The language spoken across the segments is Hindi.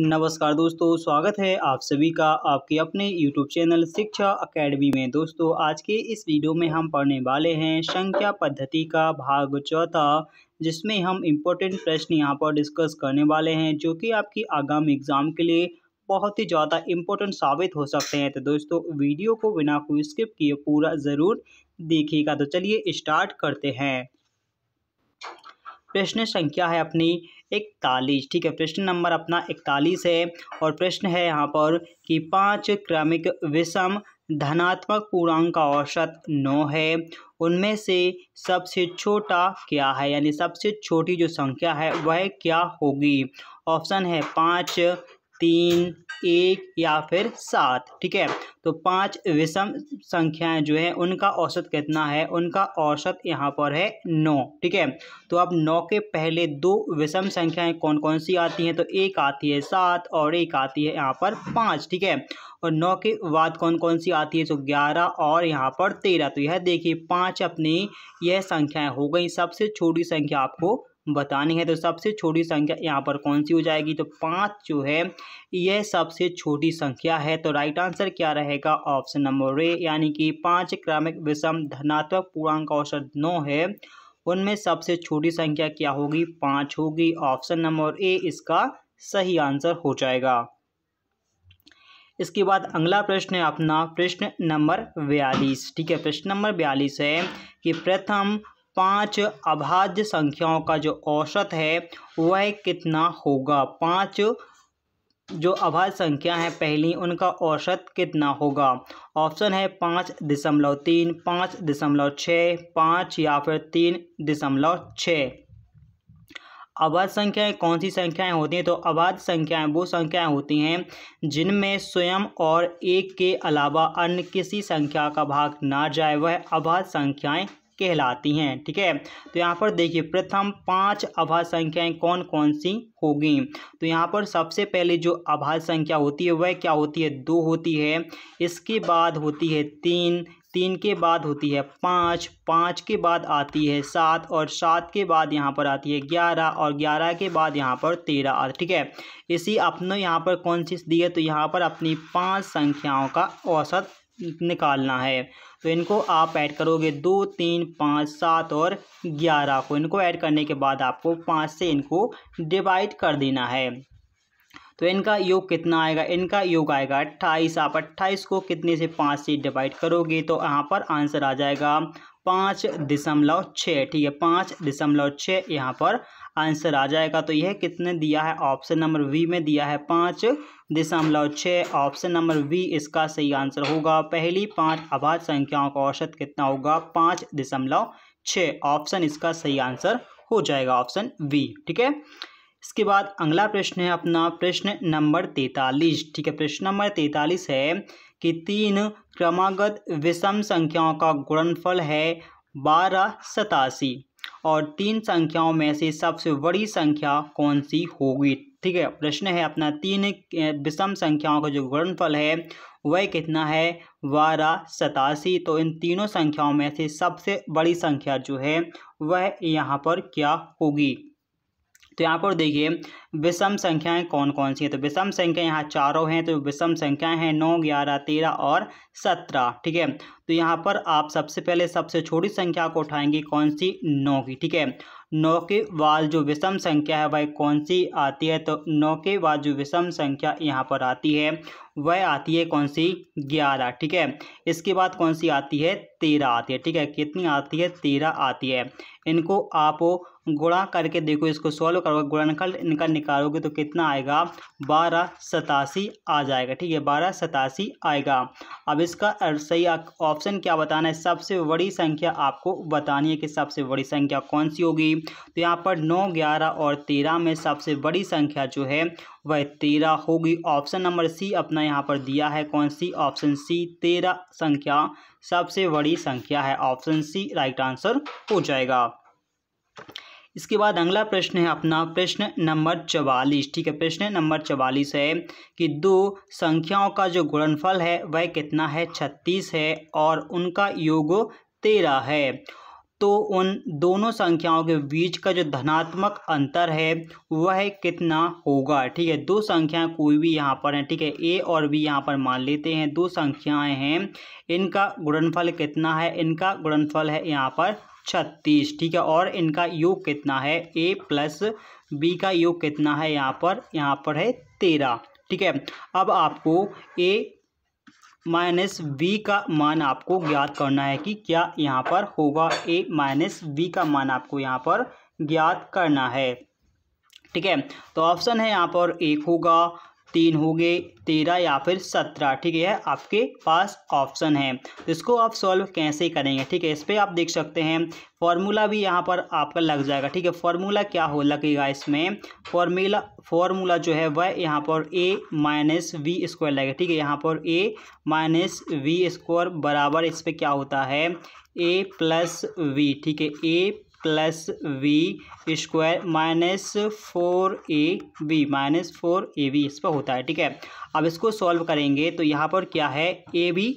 नमस्कार दोस्तों स्वागत है आप सभी का आपके अपने YouTube चैनल शिक्षा एकेडमी में दोस्तों आज के इस वीडियो में हम पढ़ने वाले हैं संख्या पद्धति का भाग चौथा जिसमें हम इम्पोर्टेंट प्रश्न यहां पर डिस्कस करने वाले हैं जो कि आपकी आगामी एग्ज़ाम के लिए बहुत ही ज़्यादा इम्पोर्टेंट साबित हो सकते हैं तो दोस्तों वीडियो को बिना कोई स्किप किए पूरा ज़रूर देखिएगा तो चलिए स्टार्ट करते हैं प्रश्न संख्या है अपनी इकतालीस ठीक है प्रश्न नंबर अपना इकतालीस है और प्रश्न है यहाँ पर कि पांच क्रमिक विषम धनात्मक पूर्णांक का औसत नौ है उनमें से सबसे छोटा क्या है यानी सबसे छोटी जो संख्या है वह क्या होगी ऑप्शन है पाँच तीन एक या फिर सात ठीक है तो पांच विषम संख्याएं जो है उनका औसत कितना है उनका औसत यहाँ पर है नौ ठीक है तो अब नौ के पहले दो विषम संख्याएं कौन कौन सी आती हैं तो एक आती है सात और एक आती है यहाँ पर पाँच ठीक है और नौ के बाद कौन कौन सी आती है तो ग्यारह और यहाँ पर तेरह तो यह देखिए पाँच अपनी यह संख्याएँ हो गई सबसे छोटी संख्या आपको बतानी है तो सबसे छोटी संख्या यहाँ पर कौन सी हो जाएगी तो पाँच जो है यह सबसे छोटी संख्या है तो राइट आंसर क्या रहेगा ऑप्शन नंबर ए यानी कि पाँच क्रमिक विषम धनात्मक पूर्णांक औसत नौ है उनमें सबसे छोटी संख्या क्या होगी पाँच होगी ऑप्शन नंबर ए इसका सही आंसर हो जाएगा इसके बाद अगला प्रश्न है अपना प्रश्न नंबर बयालीस ठीक है प्रश्न नंबर बयालीस है कि प्रथम पांच अभाज्य संख्याओं का जो औसत है वह कितना होगा पांच जो अभाज्य संख्या हैं पहली उनका औसत कितना होगा ऑप्शन है पाँच दशमलव तीन पाँच दशमलव छः पाँच या फिर तीन दशमलव छः अभाज्य संख्याएं कौन सी संख्याएं होती हैं तो अभाज्य संख्याएं वो संख्याएं होती हैं जिनमें स्वयं और एक के अलावा अन्य किसी संख्या का भाग ना जाए वह अभाज्य संख्याएं कहलाती हैं ठीक है तो यहाँ पर देखिए प्रथम पांच अभाज्य संख्याएं कौन कौन सी होगी तो यहाँ पर सबसे पहले जो अभाज्य संख्या होती है वह क्या होती है दो होती है इसके बाद होती है तीन तीन के बाद होती है पाँच पाँच के बाद आती है सात और सात के बाद यहाँ पर आती है ग्यारह और ग्यारह के बाद यहाँ पर तेरह ठीक है इसी अपने यहाँ पर कौन सी दी है तो यहाँ पर अपनी पांच संख्याओं का औसत निकालना है तो इनको आप ऐड करोगे दो तीन पाँच सात और ग्यारह को इनको ऐड करने के बाद आपको पाँच से इनको डिवाइड कर देना है तो इनका योग कितना आएगा इनका योग आएगा अट्ठाईस आप अट्ठाईस को कितने से पाँच से डिवाइड करोगे तो यहाँ पर आंसर आ जाएगा पाँच दशमलव छः ठीक है पाँच दशमलव छः यहाँ पर आंसर आ जाएगा तो यह कितने दिया है ऑप्शन नंबर वी में दिया है पाँच दशमलव छः ऑप्शन नंबर वी इसका सही आंसर होगा पहली पाँच अभाज्य संख्याओं का औसत कितना होगा पाँच दशमलव छः ऑप्शन इसका सही आंसर हो जाएगा ऑप्शन वी ठीक है इसके बाद अगला प्रश्न है अपना प्रश्न नंबर तैतालीस ठीक है प्रश्न नंबर तैतालीस है कि तीन क्रमागत विषम संख्याओं का गुणनफल है बारह सतासी और तीन संख्याओं में से सबसे बड़ी संख्या कौन सी होगी ठीक है प्रश्न है अपना तीन विषम संख्याओं का जो गुणनफल है वह कितना है बारह सतासी तो इन तीनों संख्याओं में से सबसे बड़ी संख्या जो है वह यहाँ पर क्या होगी तो यहाँ पर देखिए विषम संख्याएं कौन कौन सी हैं तो विषम संख्या यहाँ चारों हैं तो विषम संख्याएं हैं नौ ग्यारह तेरह और सत्रह ठीक है तो यहाँ पर आप सबसे पहले सबसे छोटी संख्या को उठाएंगे कौन सी नौ की ठीक है नौ के बाद जो विषम संख्या है वह कौन सी आती है तो नौ के बाद जो विषम संख्या यहाँ पर आती है वह आती है कौन सी ग्यारह ठीक है इसके बाद कौन सी आती है तेरह आती है ठीक है कितनी आती है तेरह आती है इनको आप गुणा करके देखो इसको सॉल्व करोगे गुणनखल इनका निकालोगे तो कितना आएगा बारह सतासी आ जाएगा ठीक है बारह सतासी आएगा अब इसका सही ऑप्शन क्या बताना है सबसे बड़ी संख्या आपको बतानी है कि सबसे बड़ी संख्या कौन सी होगी तो यहाँ पर नौ ग्यारह और तेरह में सबसे बड़ी संख्या जो है वह तेरह होगी ऑप्शन नंबर सी अपना यहाँ पर दिया है कौन सी ऑप्शन सी तेरह संख्या सबसे बड़ी संख्या है ऑप्शन सी राइट आंसर हो जाएगा इसके बाद अगला प्रश्न है अपना प्रश्न नंबर चवालीस ठीक है प्रश्न नंबर चवालीस है कि दो संख्याओं का जो गुणनफल है वह कितना है छत्तीस है और उनका योग तेरह है तो उन दोनों संख्याओं के बीच का जो धनात्मक अंतर है वह कितना होगा ठीक है दो संख्याएं कोई भी यहाँ पर है ठीक है ए और बी यहाँ पर मान लेते हैं दो संख्याएं हैं इनका गुणनफल कितना है इनका गुणनफल है यहाँ पर छत्तीस ठीक है और इनका योग कितना है ए प्लस बी का योग कितना है यहाँ पर यहाँ पर है तेरह ठीक है अब आपको ए माइनस बी का मान आपको ज्ञात करना है कि क्या यहाँ पर होगा ए माइनस बी का मान आपको यहाँ पर ज्ञात करना है ठीक है तो ऑप्शन है यहाँ पर एक होगा तीन हो गए तेरह या फिर सत्रह ठीक है आपके पास ऑप्शन है इसको आप सॉल्व कैसे करेंगे ठीक है इस पर आप देख सकते हैं फॉर्मूला भी यहाँ पर आपका लग जाएगा ठीक है फॉर्मूला क्या हो लगेगा इसमें फॉर्मूला फॉर्मूला जो है वह यहाँ पर ए माइनस वी स्क्वायर लगेगा ठीक है यहाँ पर ए माइनस वी स्क्वायर बराबर इस पर क्या होता है ए प्लस वी ठीक है A plus B square minus four A B minus four A B इस पर होता है ठीक है अब इसको सॉल्व करेंगे तो यहाँ पर क्या है ए बी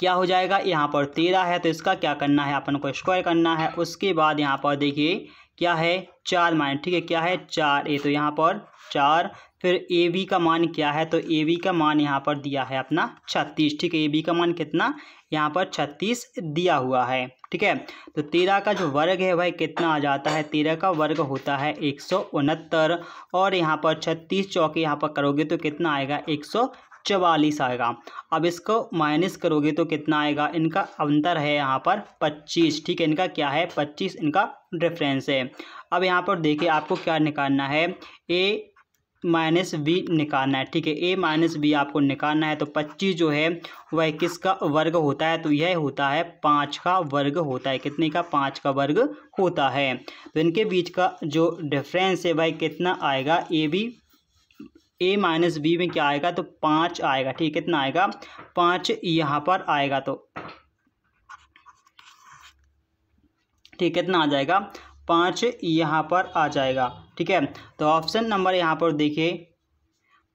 क्या हो जाएगा यहाँ पर तेरह है तो इसका क्या करना है अपन को स्क्वायर करना है उसके बाद यहाँ पर देखिए क्या है चार माइनस ठीक है क्या है चार ए तो यहाँ पर चार फिर ए बी का मान क्या है तो ए बी का मान यहाँ पर दिया है अपना छत्तीस ठीक है ए बी का मान कितना यहाँ पर छत्तीस दिया हुआ है ठीक है तो तेरह का जो वर्ग है भाई कितना आ जाता है तेरह का वर्ग होता है एक सौ उनहत्तर और यहाँ पर छत्तीस चौके यहाँ पर करोगे तो कितना आएगा एक सौ चवालीस आएगा अब इसको माइनस करोगे तो कितना आएगा इनका अंतर है यहाँ पर पच्चीस ठीक है इनका क्या है पच्चीस इनका डिफरेंस है अब यहाँ पर देखिए आपको क्या निकालना है ए माइनस बी निकालना है ठीक है ए माइनस बी आपको निकालना है तो पच्चीस जो है वह किसका वर्ग होता है तो यह होता है पाँच का वर्ग होता है कितने का पाँच का वर्ग होता है तो इनके बीच का जो डिफरेंस है वह कितना आएगा A B A minus B में क्या आएगा तो पाँच आएगा ठीक कितना आएगा पाँच यहाँ पर आएगा तो ठीक कितना आ जाएगा पाँच यहाँ पर आ जाएगा ठीक है तो ऑप्शन नंबर यहाँ पर देखिए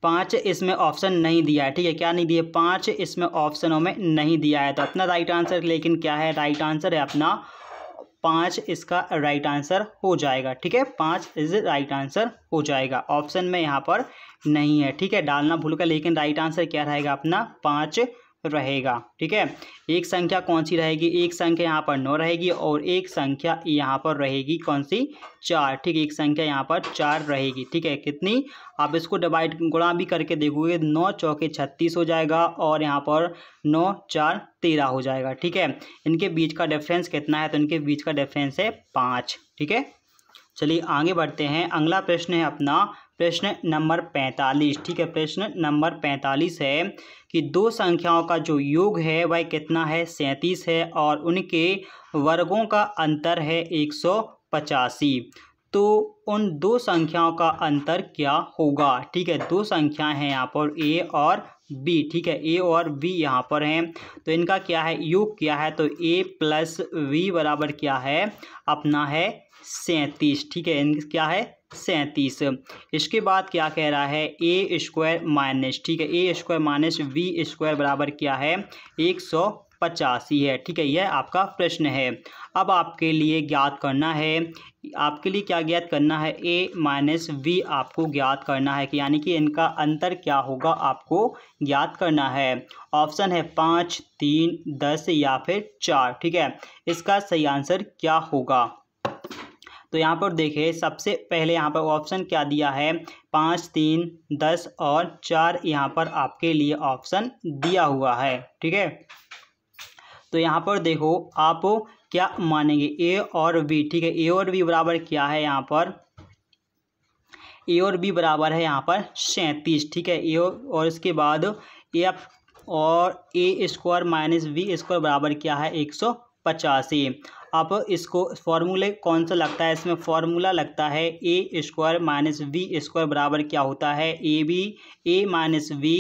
पाँच इसमें ऑप्शन नहीं दिया है ठीक है क्या नहीं दिए पाँच इसमें ऑप्शनों में नहीं दिया है तो अपना राइट आंसर लेकिन क्या है राइट आंसर है अपना पाँच इसका राइट आंसर हो जाएगा ठीक है पाँच इज राइट आंसर हो जाएगा ऑप्शन में यहाँ पर नहीं है ठीक है डालना भूल कर लेकिन राइट आंसर क्या रहेगा अपना पाँच रहेगा ठीक है एक संख्या कौन सी रहेगी एक संख्या यहाँ पर नौ रहेगी और एक संख्या यहाँ पर रहेगी कौन सी चार ठीक है एक संख्या यहाँ पर चार रहेगी ठीक है कितनी आप इसको डिवाइड गुणा भी करके देखोगे नौ चौके छत्तीस हो जाएगा और यहाँ पर नौ चार तेरह हो जाएगा ठीक है इनके बीच का डिफरेंस कितना है तो इनके बीच का डिफरेंस है पाँच ठीक है चलिए आगे बढ़ते हैं अगला प्रश्न है अपना प्रश्न नंबर पैंतालीस ठीक है प्रश्न नंबर पैंतालीस है कि दो संख्याओं का जो योग है वह कितना है सैंतीस है और उनके वर्गों का अंतर है एक सौ पचासी तो उन दो संख्याओं का अंतर क्या होगा ठीक है दो संख्याएं हैं यहाँ पर ए और बी ठीक है ए और बी यहाँ पर हैं तो इनका क्या है योग क्या है तो ए प्लस वी बराबर क्या है अपना है सैंतीस ठीक है इन क्या है सैंतीस इसके बाद क्या कह रहा है ए स्क्वायर माइनस ठीक है A square minus B square बराबर क्या है एक सौ पचासी है ठीक है यह आपका प्रश्न है अब आपके लिए ज्ञात करना है आपके लिए क्या ज्ञात करना है ए माइनस वी आपको ज्ञात करना है कि यानी कि इनका अंतर क्या होगा आपको ज्ञात करना है ऑप्शन है पाँच तीन दस या फिर चार ठीक है इसका सही आंसर क्या होगा तो यहाँ पर देखें सबसे पहले यहाँ पर ऑप्शन क्या दिया है पाँच तीन दस और चार यहाँ पर आपके लिए ऑप्शन दिया हुआ है ठीक है तो यहाँ पर देखो आप क्या मानेंगे ए और बी ठीक है ए और बी बराबर क्या है यहाँ पर ए और बी बराबर है यहाँ पर सैंतीस ठीक है ए और इसके बाद एफ और A square minus B square बराबर क्या है एक सौ पचासी आप इसको फॉर्मूले कौन सा लगता है इसमें फॉर्मूला लगता है A square minus B square बराबर क्या होता है A B A minus B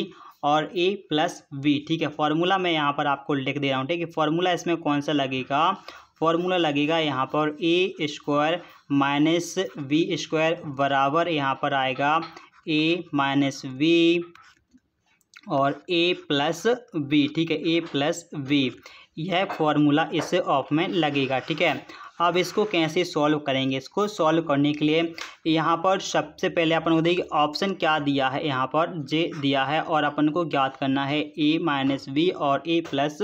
और ए प्लस वी ठीक है फॉर्मूला मैं यहाँ पर आपको लिख दे रहा हूँ ठीक है फॉर्मूला इसमें कौन सा लगेगा फॉर्मूला लगेगा यहाँ पर A square minus B square बराबर यहाँ पर आएगा ए माइनस वी और ए प्लस वी ठीक है ए प्लस वी यह फॉर्मूला इस ऑफ में लगेगा ठीक है अब इसको कैसे सॉल्व करेंगे इसको सॉल्व करने के लिए यहाँ पर सबसे पहले अपन को देखिए ऑप्शन क्या दिया है यहाँ पर जे दिया है और अपन को ज्ञात करना है ए माइनस बी और ए प्लस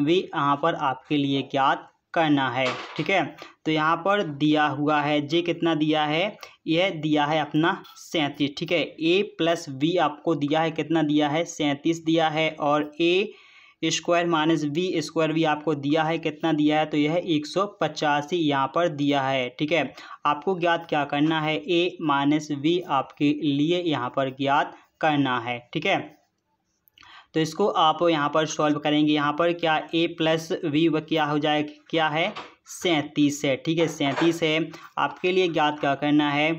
बी यहाँ पर आपके लिए ज्ञात करना है ठीक है तो यहाँ पर दिया हुआ है जे कितना दिया है यह दिया है अपना सैंतीस ठीक है ए प्लस बी आपको दिया है कितना दिया है सैंतीस दिया है और A square minus B square भी आपको दिया है कितना दिया है तो यह एक सौ पचासी यहाँ पर दिया है ठीक है आपको ज्ञात क्या करना है ए माइनस वी आपके लिए यहाँ पर ज्ञात करना है ठीक है तो इसको आप यहाँ पर सॉल्व करेंगे यहाँ पर क्या ए प्लस वी क्या हो जाए क्या है सैंतीस है ठीक है सैंतीस है आपके लिए ज्ञात क्या करना है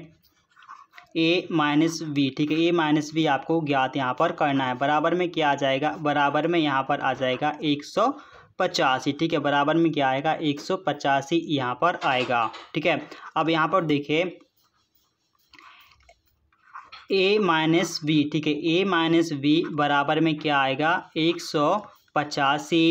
ए माइनस बी ठीक है ए माइनस बी आपको ज्ञात यहाँ पर करना है बराबर में क्या आ जाएगा बराबर में यहाँ पर आ जाएगा एक सौ पचासी ठीक है बराबर में क्या आएगा एक सौ पचासी यहाँ पर आएगा ठीक है अब यहाँ पर देखिए ए माइनस बी ठीक है ए माइनस बी बराबर में क्या आएगा एक सौ पचासी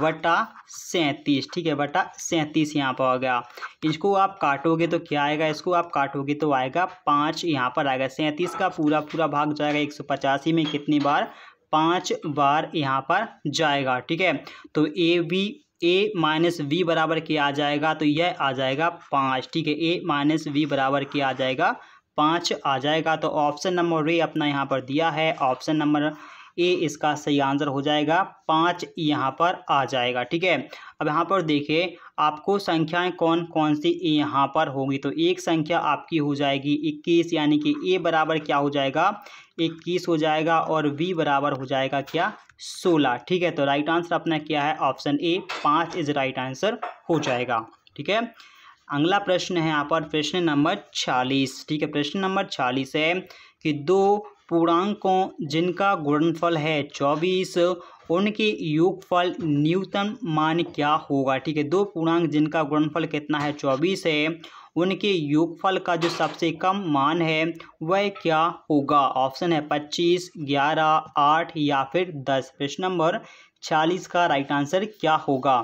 वटा सैंतीस ठीक है बटा सैंतीस यहाँ पर हो गया इसको आप काटोगे तो क्या आएगा इसको आप काटोगे तो आएगा पाँच यहाँ पर आएगा सैंतीस का पूरा पूरा भाग जाएगा एक सौ पचासी में कितनी बार पाँच बार यहाँ पर जाएगा ठीक है तो A B A minus B बराबर के आ जाएगा तो यह आ जाएगा पाँच ठीक है ए माइनस वी बराबर के आ जाएगा पाँच आ जाएगा तो ऑप्शन नंबर वे अपना यहाँ पर दिया है ऑप्शन नंबर ए इसका सही आंसर हो जाएगा पाँच यहाँ पर आ जाएगा ठीक है अब यहाँ पर देखिए आपको संख्याएं कौन कौन सी यहाँ पर होंगी तो एक संख्या आपकी हो जाएगी इक्कीस यानी कि ए बराबर क्या हो जाएगा इक्कीस हो जाएगा और बी बराबर हो जाएगा क्या सोलह ठीक है तो राइट आंसर अपना क्या है ऑप्शन ए पाँच इज राइट आंसर हो जाएगा ठीक है अगला प्रश्न है यहाँ पर प्रश्न नंबर चालीस ठीक है प्रश्न नंबर चालीस है कि दो पूर्णांकों जिनका गुणनफल है चौबीस उनके योगफल न्यूनतम मान क्या होगा ठीक है दो पूर्णांक जिनका गुणनफल कितना है चौबीस है उनके योगफल का जो सबसे कम मान है वह क्या होगा ऑप्शन है पच्चीस ग्यारह आठ या फिर दस प्रश्न नंबर छियालीस का राइट आंसर क्या होगा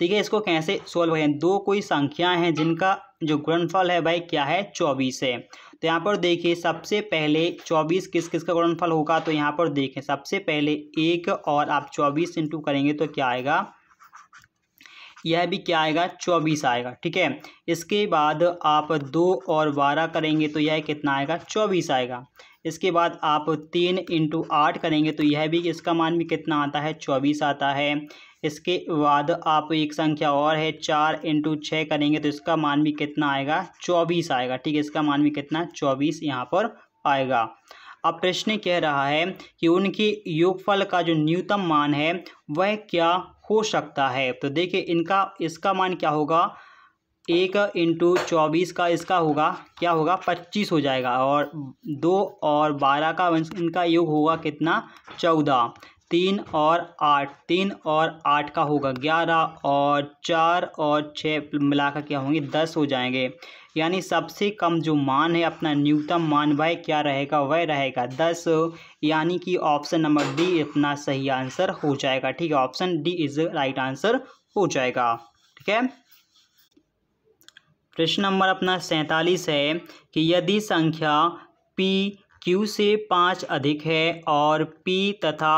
ठीक है इसको कैसे सोल्व करें दो कोई संख्याएं हैं जिनका जो गुणनफल है वह क्या है चौबीस है तो यहाँ पर देखिए सबसे पहले चौबीस किस किस का गुणनफल होगा तो यहाँ पर देखें सबसे पहले एक और आप चौबीस इंटू करेंगे तो क्या आएगा यह भी क्या आएगा चौबीस आएगा ठीक है इसके बाद आप दो और बारह करेंगे तो यह कितना आएगा चौबीस आएगा इसके बाद आप तीन इंटू आठ करेंगे तो यह भी इसका मान भी कितना आता है चौबीस आता है इसके बाद आप एक संख्या और है चार इंटू छः करेंगे तो इसका मान भी कितना आएगा चौबीस आएगा ठीक है इसका मान भी कितना चौबीस यहाँ पर आएगा अब प्रश्न कह रहा है कि उनके योगफल का जो न्यूनतम मान है वह क्या हो सकता है तो देखिए इनका इसका मान क्या होगा एक इंटू चौबीस का इसका होगा क्या होगा पच्चीस हो जाएगा और दो और बारह का इनका योग होगा कितना चौदह तीन और आठ तीन और आठ का होगा ग्यारह और चार और छः मिलाकर क्या होंगे दस हो जाएंगे यानी सबसे कम जो मान है अपना न्यूनतम मान वह क्या रहेगा वह रहेगा दस यानी कि ऑप्शन नंबर डी अपना सही आंसर हो जाएगा ठीक है option D is right answer हो जाएगा ठीक है प्रश्न नंबर अपना सैंतालीस है कि यदि संख्या पी क्यू से पाँच अधिक है और पी तथा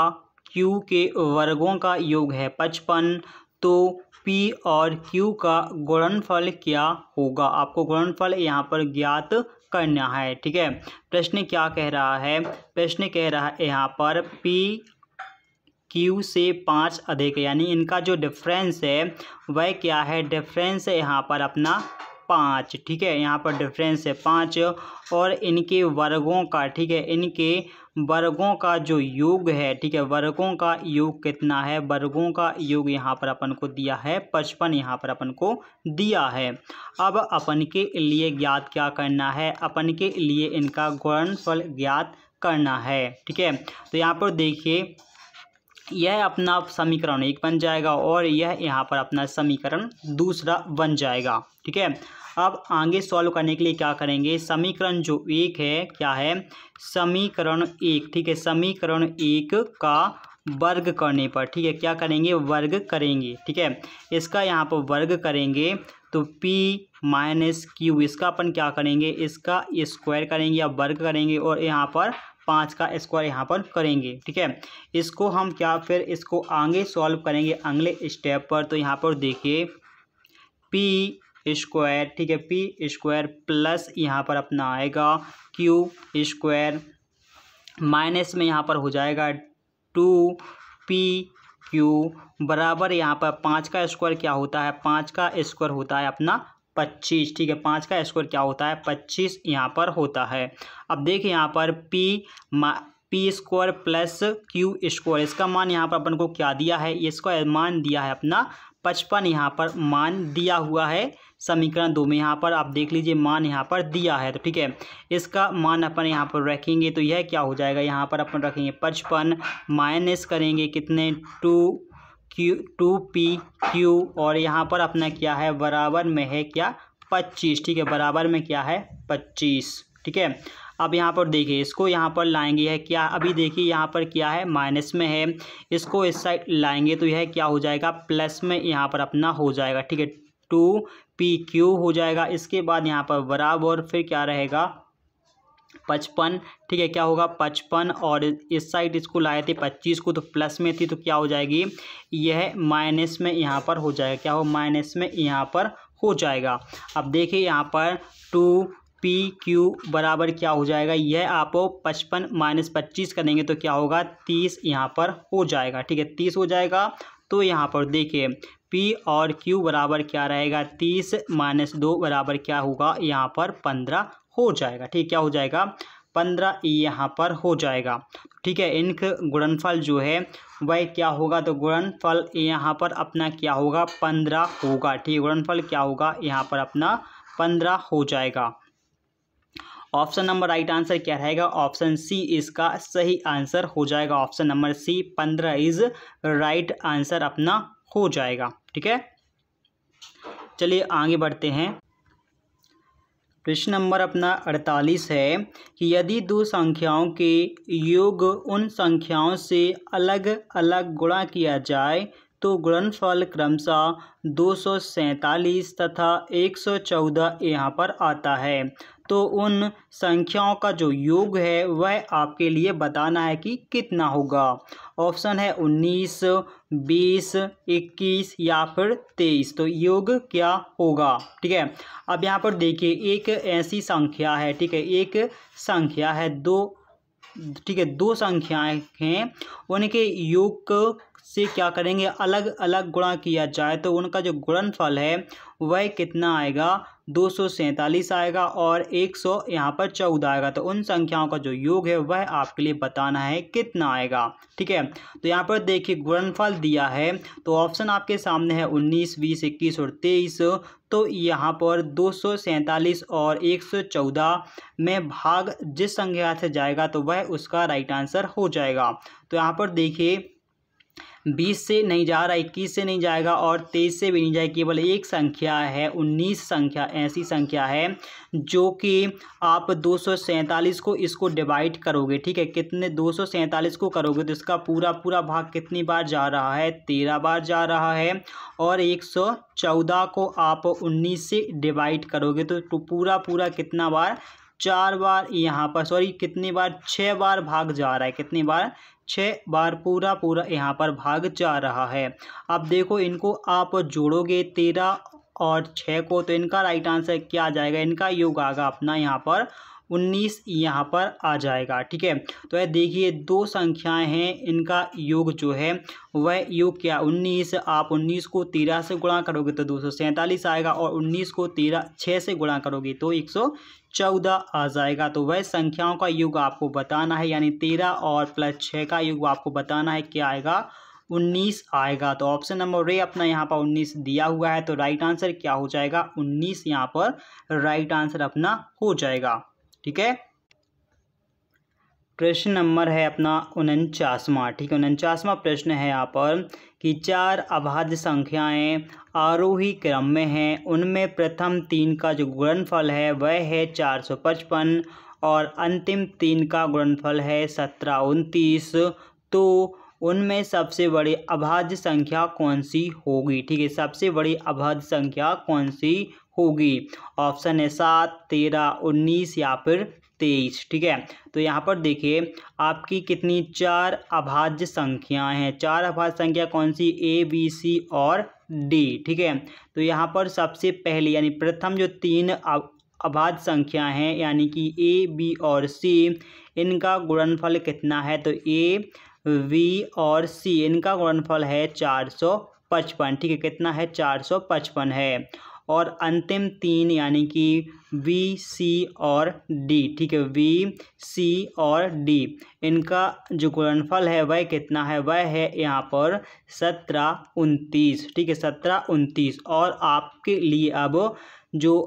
क्यू के वर्गों का योग है पचपन तो पी और क्यू का गुणनफल क्या होगा आपको गुणनफल यहाँ पर ज्ञात करना है ठीक है प्रश्न क्या कह रहा है प्रश्न कह रहा है यहाँ पर पी क्यू से पाँच अधिक यानी इनका जो डिफरेंस है वह क्या है डिफरेंस है यहाँ पर अपना पाँच ठीक है यहाँ पर डिफरेंस है पाँच और इनके वर्गों का ठीक है इनके वर्गों का जो योग है ठीक है वर्गों का योग कितना है वर्गों का योग यहाँ पर अपन को दिया है पचपन यहाँ पर अपन को दिया है अब अपन के लिए ज्ञात क्या करना है अपन के लिए इनका गुणनफल ज्ञात करना है ठीक है तो यहाँ पर देखिए यह अपना समीकरण एक बन जाएगा और यह यहाँ पर अपना समीकरण दूसरा बन जाएगा ठीक है अब आगे सॉल्व करने के लिए क्या करेंगे समीकरण जो एक है क्या है समीकरण एक ठीक है समीकरण एक का वर्ग करने पर ठीक है क्या करेंगे वर्ग करेंगे ठीक है इसका यहाँ पर वर्ग करेंगे तो p माइनस क्यू इसका अपन क्या करेंगे इसका स्क्वायर करेंगे या वर्ग करेंगे और यहाँ पर पाँच का स्क्वायर यहाँ पर करेंगे ठीक है इसको हम क्या फिर इसको आगे सॉल्व करेंगे अगले स्टेप पर तो यहाँ पर देखिए पी स्क्वायर ठीक है पी स्क्वायर प्लस यहाँ पर अपना आएगा क्यू स्क्वायर माइनस में यहाँ पर हो जाएगा टू पी क्यू बराबर यहाँ पर पाँच का स्क्वायर क्या होता है पाँच का स्क्वायर होता है अपना पच्चीस ठीक है पाँच का स्क्वायर क्या होता है पच्चीस यहाँ पर होता है अब देखिए यहाँ पर P P square plus Q square इसका मान यहाँ पर अपन को क्या दिया है इसका मान दिया है अपना पचपन यहाँ पर मान दिया हुआ है समीकरण दो में यहाँ पर आप देख लीजिए मान यहाँ पर दिया है तो ठीक है इसका मान अपन यहाँ पर रखेंगे तो यह क्या हो जाएगा यहाँ पर अपन रखेंगे पचपन माइनस करेंगे कितने two Q two P Q और यहाँ पर अपना क्या है बराबर में है क्या पच्चीस ठीक है बराबर में क्या है पच्चीस ठीक है अब यहाँ पर देखिए इसको यहाँ पर लाएंगे है क्या अभी देखिए यहाँ पर क्या है माइनस में है इसको इस साइड लाएंगे तो यह क्या हो जाएगा प्लस में यहाँ पर अपना हो जाएगा ठीक है टू पी क्यू हो जाएगा इसके बाद यहाँ पर बराबर फिर क्या रहेगा पचपन ठीक है क्या होगा पचपन और इस साइड इसको लाए थे पच्चीस को तो प्लस में थी तो क्या हो जाएगी यह माइनस में यहाँ पर हो जाएगा क्या हो माइनस में यहाँ पर हो जाएगा अब देखिए यहाँ पर टू पी क्यू बराबर क्या हो जाएगा यह आप पचपन माइनस पच्चीस करेंगे तो क्या होगा तीस यहाँ पर हो जाएगा ठीक है तीस हो जाएगा तो यहाँ पर देखिए पी और क्यू बराबर क्या रहेगा तीस माइनस दो बराबर क्या होगा यहाँ पर पंद्रह हो जाएगा ठीक क्या हो जाएगा पंद्रह यहाँ पर हो जाएगा ठीक है इनक गुणनफल जो है वह क्या होगा तो गुणनफल यहाँ पर अपना क्या होगा पंद्रह होगा ठीक गुणनफल क्या होगा यहाँ पर अपना पंद्रह हो जाएगा ऑप्शन नंबर राइट आंसर क्या रहेगा ऑप्शन सी इसका सही आंसर हो जाएगा ऑप्शन नंबर सी पंद्रह इज राइट आंसर अपना हो जाएगा ठीक है चलिए आगे बढ़ते हैं प्रश्न नंबर अपना अड़तालीस है कि यदि दो संख्याओं के योग उन संख्याओं से अलग अलग गुणा किया जाए तो गुणनफल क्रमशः दो तथा 114 यहाँ पर आता है तो उन संख्याओं का जो योग है वह आपके लिए बताना है कि कितना होगा ऑप्शन है 19, 20, 21 या फिर 23 तो योग क्या होगा ठीक है अब यहाँ पर देखिए एक ऐसी संख्या है ठीक है एक संख्या है दो ठीक है दो संख्याएं हैं उनके योग से क्या करेंगे अलग अलग गुणा किया जाए तो उनका जो गुणनफल है वह कितना आएगा दो सौ सैंतालीस आएगा और एक सौ यहाँ पर चौदह आएगा तो उन संख्याओं का जो योग है वह आपके लिए बताना है कितना आएगा ठीक है तो यहाँ पर देखिए गुणनफल दिया है तो ऑप्शन आपके सामने है उन्नीस बीस इक्कीस और तेईस तो यहाँ पर दो सौ सैंतालीस और एक सौ चौदह में भाग जिस संख्या से जाएगा तो वह उसका राइट आंसर हो जाएगा तो यहाँ पर देखिए बीस से नहीं जा रहा इक्कीस से नहीं जाएगा और तेईस से भी नहीं जाएगा केवल एक संख्या है उन्नीस संख्या ऐसी संख्या है जो कि आप दो को इसको डिवाइड करोगे ठीक है कितने दो को करोगे तो इसका पूरा पूरा भाग कितनी बार जा रहा है तेरह बार जा रहा है और एक सौ चौदह को आप उन्नीस से डिवाइड करोगे तो पूरा पूरा कितना बार चार बार यहाँ पर सॉरी कितनी बार छः बार भाग जा रहा है कितनी बार छः बार पूरा पूरा यहाँ पर भाग जा रहा है अब देखो इनको आप जोड़ोगे तेरह और छः को तो इनका राइट आंसर क्या आ जाएगा इनका योग आगा अपना यहाँ पर उन्नीस यहाँ पर आ जाएगा ठीक है तो यह देखिए दो संख्याएं हैं इनका योग जो है वह योग क्या उन्नीस आप उन्नीस को तेरह से गुणा करोगे तो दो सौ सैंतालीस आएगा और उन्नीस को तेरह छः से गुणा करोगे तो एक सौ चौदह आ जाएगा तो वह संख्याओं का युग आपको बताना है यानी तेरह और प्लस छः का युग आपको बताना है क्या आएगा उन्नीस आएगा तो ऑप्शन नंबर रे अपना यहाँ पर उन्नीस दिया हुआ है तो राइट आंसर क्या हो जाएगा उन्नीस यहाँ पर राइट आंसर अपना हो जाएगा ठीक है प्रश्न नंबर है अपना उनचासवा ठीक है उनचासवा प्रश्न है यहाँ पर कि चार अभाज्य संख्याएं आरोही क्रम में हैं उनमें प्रथम तीन का जो गुणनफल है वह है चार सौ पचपन और अंतिम तीन का गुणनफल है सत्रह उनतीस तो उनमें सबसे बड़ी अभाज्य संख्या कौन सी होगी ठीक है सबसे बड़ी अभाज्य संख्या कौन सी होगी ऑप्शन है सात तेरह उन्नीस या फिर तेईस ठीक है तो यहाँ पर देखिए आपकी कितनी चार अभाज्य संख्याएं हैं चार अभाज्य संख्या कौन सी ए बी सी और डी ठीक है तो यहाँ पर सबसे पहले यानी प्रथम जो तीन अभाज्य संख्या हैं यानी कि ए बी और सी इनका गुणनफल कितना है तो ए वी और सी इनका गुणनफल है चार सौ पचपन ठीक है कितना है चार सौ पचपन है और अंतिम तीन यानी कि वी सी और डी ठीक है वी सी और डी इनका जो गुणनफल है वह कितना है वह है यहाँ पर सत्रह उनतीस ठीक है सत्रह उनतीस और आपके लिए अब जो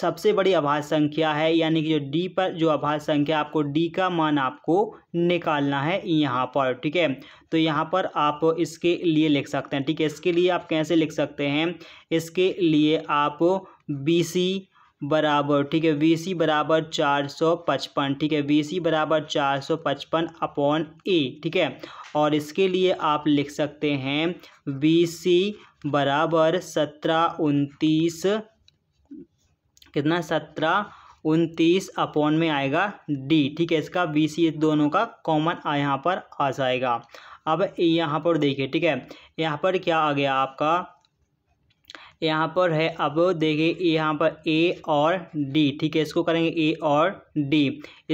सबसे बड़ी आभास संख्या है यानी कि जो डी पर जो आभास संख्या आपको डी का मान आपको निकालना है यहाँ पर ठीक है तो यहाँ पर आप इसके लिए लिख सकते हैं ठीक है इसके लिए आप कैसे लिख सकते हैं इसके लिए आप बी सी बराबर ठीक है बी सी बराबर चार सौ पचपन ठीक है बी सी बराबर चार सौ पचपन अपॉन ए ठीक है और इसके लिए आप लिख सकते हैं बी सी बराबर सत्रह उनतीस कितना सत्रह उनतीस अपॉन में आएगा डी ठीक है इसका बी सी दोनों का कॉमन यहाँ पर आ जाएगा अब यहाँ पर देखिए ठीक है यहाँ पर क्या आ गया आपका यहाँ पर है अब देखिए यहाँ पर ए और डी ठीक है इसको करेंगे ए और डी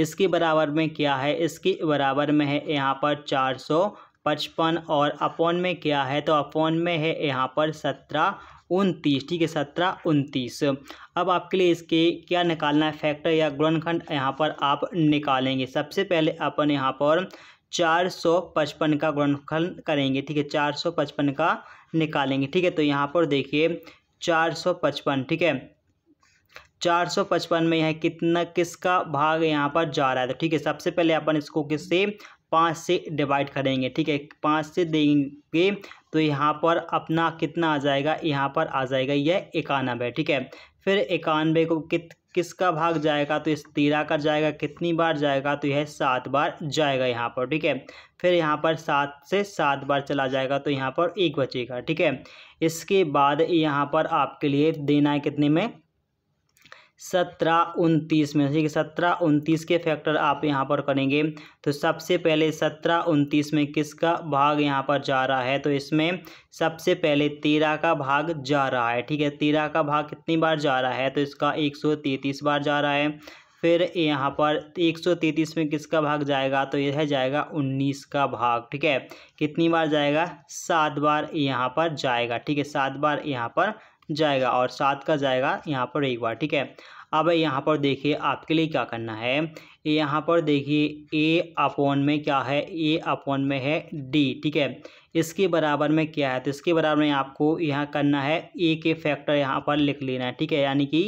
इसके बराबर में क्या है इसके बराबर में है यहाँ पर चार सौ पचपन और अपॉन में क्या है तो अपॉन में है यहाँ पर सत्रह उनतीस ठीक है सत्रह उनतीस अब आपके लिए इसके क्या निकालना है फैक्टर या गुणनखंड यहाँ पर आप निकालेंगे सबसे पहले अपन यहाँ पर चार सौ पचपन का गुणनखंड करेंगे ठीक है चार सौ पचपन का निकालेंगे ठीक है तो यहाँ पर देखिए चार सौ पचपन ठीक है चार सौ पचपन में यह कितना किसका भाग यहाँ पर जा रहा है तो ठीक है सबसे पहले अपन इसको किससे पाँच से डिवाइड करेंगे ठीक है पाँच से देंगे तो यहाँ पर अपना कितना आ जाएगा यहाँ पर आ जाएगा यह इक्यानबे ठीक है फिर इक्यानबे को कित किसका भाग जाएगा तो इस तेरह का जाएगा कितनी बार जाएगा तो यह सात बार जाएगा यहाँ पर ठीक है फिर यहाँ पर सात से सात बार चला जाएगा तो यहाँ पर एक बचेगा ठीक है इसके बाद यहाँ पर आपके लिए देना है कितने में सत्रह उनतीस में ठीक है सत्रह उनतीस के फैक्टर आप यहाँ पर करेंगे तो सबसे पहले सत्रह उनतीस में किसका भाग यहाँ पर जा रहा है तो इसमें सबसे पहले तेरह का भाग जा रहा है ठीक है तेरह का भाग कितनी बार जा रहा है तो इसका एक सौ तैंतीस बार जा रहा है फिर यहाँ पर एक सौ तैंतीस में किसका भाग जाएगा तो यह जाएगा उन्नीस का भाग ठीक है कितनी बार जाएगा सात बार यहाँ पर जाएगा ठीक है सात बार यहाँ पर जाएगा और सात का जाएगा यहाँ पर एक बार ठीक है अब यहाँ पर देखिए आपके लिए क्या करना है यहाँ पर देखिए ए अपोन में क्या है ए अपोन में है डी ठीक है इसके बराबर में क्या है तो इसके बराबर में आपको यहाँ करना है ए के फैक्टर यहाँ पर लिख लेना है ठीक है यानी कि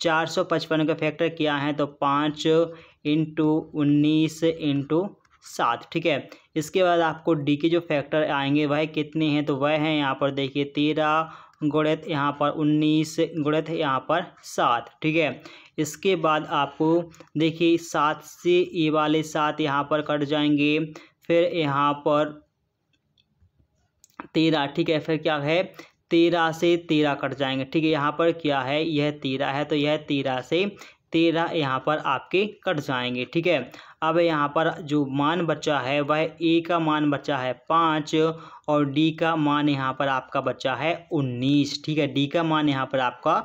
चार सौ पचपन का फैक्टर क्या है तो पाँच इंटू उन्नीस इंटू सात ठीक है इसके बाद आपको डी के जो फैक्टर आएंगे वह कितने हैं तो वह हैं यहाँ पर देखिए तेरह गुणित यहाँ पर उन्नीस गुणित यहाँ पर सात ठीक है इसके बाद आपको देखिए सात से ये वाले सात यहाँ पर कट जाएंगे फिर यहाँ पर तेरह ठीक है फिर क्या है तेरह से तेरह कट जाएंगे ठीक है यहाँ पर क्या है यह तेरह है तो यह तेरह से तेरह यहाँ पर आपके कट जाएंगे ठीक है अब यहाँ पर जो मान बच्चा है वह ए का मान बच्चा है पाँच और डी का मान यहाँ पर आपका बच्चा है उन्नीस ठीक है डी का मान यहाँ पर आपका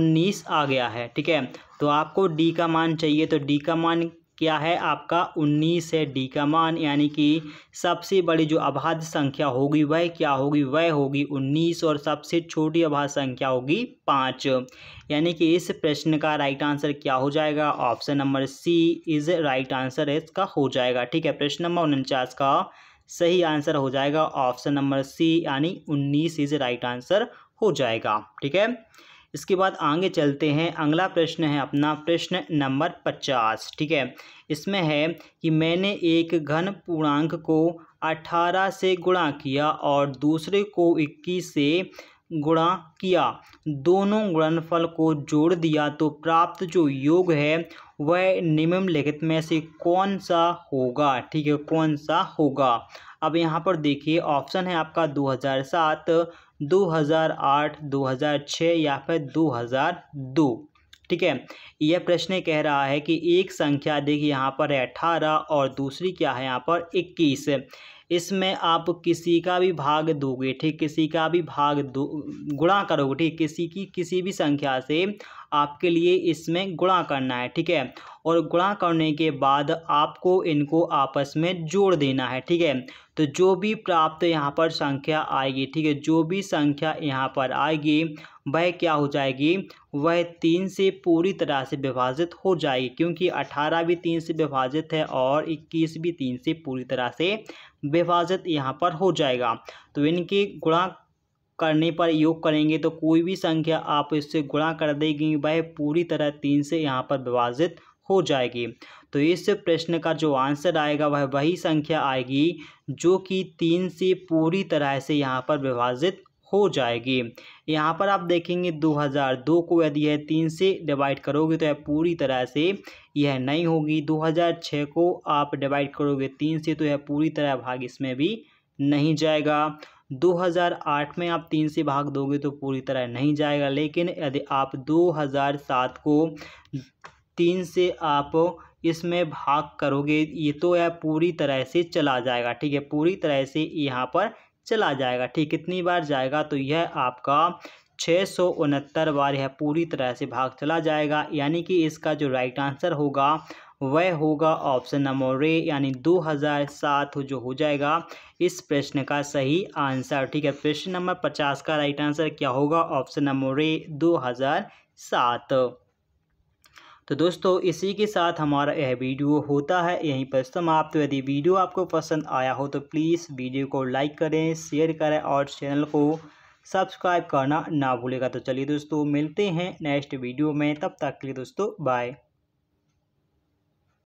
उन्नीस आ गया है ठीक है तो आपको डी का मान चाहिए तो डी का मान क्या है आपका 19 है डी का मान यानी कि सबसे बड़ी जो अभाज्य संख्या होगी वह क्या होगी वह होगी 19 और सबसे छोटी अभाज्य संख्या होगी पाँच यानी कि इस प्रश्न का राइट आंसर क्या हो जाएगा option number C is right answer है इसका हो जाएगा ठीक है प्रश्न नंबर उनचास का सही आंसर हो जाएगा ऑप्शन नंबर सी यानी उन्नीस इज राइट आंसर हो जाएगा ठीक है इसके बाद आगे चलते हैं अगला प्रश्न है अपना प्रश्न नंबर पचास ठीक है इसमें है कि मैंने एक घन पूर्णांक को अठारह से गुणा किया और दूसरे को इक्कीस से गुणा किया दोनों गुणनफल को जोड़ दिया तो प्राप्त जो योग है वह निम्नलिखित में से कौन सा होगा ठीक है कौन सा होगा अब यहाँ पर देखिए ऑप्शन है आपका दो हज़ार सात 2008 2006 या फिर 2002 ठीक है यह प्रश्न कह रहा है कि एक संख्या देखिए यहाँ पर है अठारह और दूसरी क्या है यहाँ पर इक्कीस इसमें आप किसी का भी भाग दोगे ठीक किसी का भी भाग दो गुणा करोगे ठीक किसी की किसी भी संख्या से आपके लिए इसमें गुणा करना है ठीक है और गुणा करने के बाद आपको इनको आपस में जोड़ देना है ठीक है तो जो भी प्राप्त यहाँ पर संख्या आएगी ठीक है जो भी संख्या यहाँ पर आएगी वह क्या हो जाएगी वह तीन से पूरी तरह से विभाजित हो जाएगी क्योंकि अठारह भी तीन से विभाजित है और इक्कीस भी तीन से पूरी तरह से विभाजित यहाँ पर हो जाएगा तो इनके गुणा करने पर योग करेंगे तो कोई भी संख्या आप इससे गुणा कर देगी वह पूरी तरह तीन से यहाँ पर विभाजित हो जाएगी तो इस प्रश्न का जो आंसर आएगा वह वही संख्या आएगी जो कि तीन से पूरी तरह से यहाँ पर विभाजित हो जाएगी यहाँ पर आप देखेंगे 2002 को यदि यह तीन से डिवाइड करोगे तो यह पूरी तरह से यह नहीं होगी 2006 को आप डिवाइड करोगे तीन से तो यह पूरी तरह भाग इसमें भी नहीं जाएगा 2008 में आप तीन से भाग दोगे तो पूरी तरह नहीं जाएगा लेकिन यदि आप 2007 को तीन से आप इसमें भाग करोगे ये तो यह पूरी तरह से चला जाएगा ठीक है पूरी तरह से यहाँ पर चला जाएगा ठीक कितनी बार जाएगा तो यह आपका छः सौ उनहत्तर बार यह पूरी तरह से भाग चला जाएगा यानी कि इसका जो राइट आंसर होगा वह होगा ऑप्शन नंबर ए यानी 2007 जो हो जाएगा इस प्रश्न का सही आंसर ठीक है प्रश्न नंबर 50 का राइट आंसर क्या होगा ऑप्शन नंबर ए 2007 तो दोस्तों इसी के साथ हमारा यह वीडियो होता है यहीं पर समाप्त तो यदि वीडियो आपको पसंद आया हो तो प्लीज़ वीडियो को लाइक करें शेयर करें और चैनल को सब्सक्राइब करना ना भूलेगा तो चलिए दोस्तों मिलते हैं नेक्स्ट वीडियो में तब तक के लिए दोस्तों बाय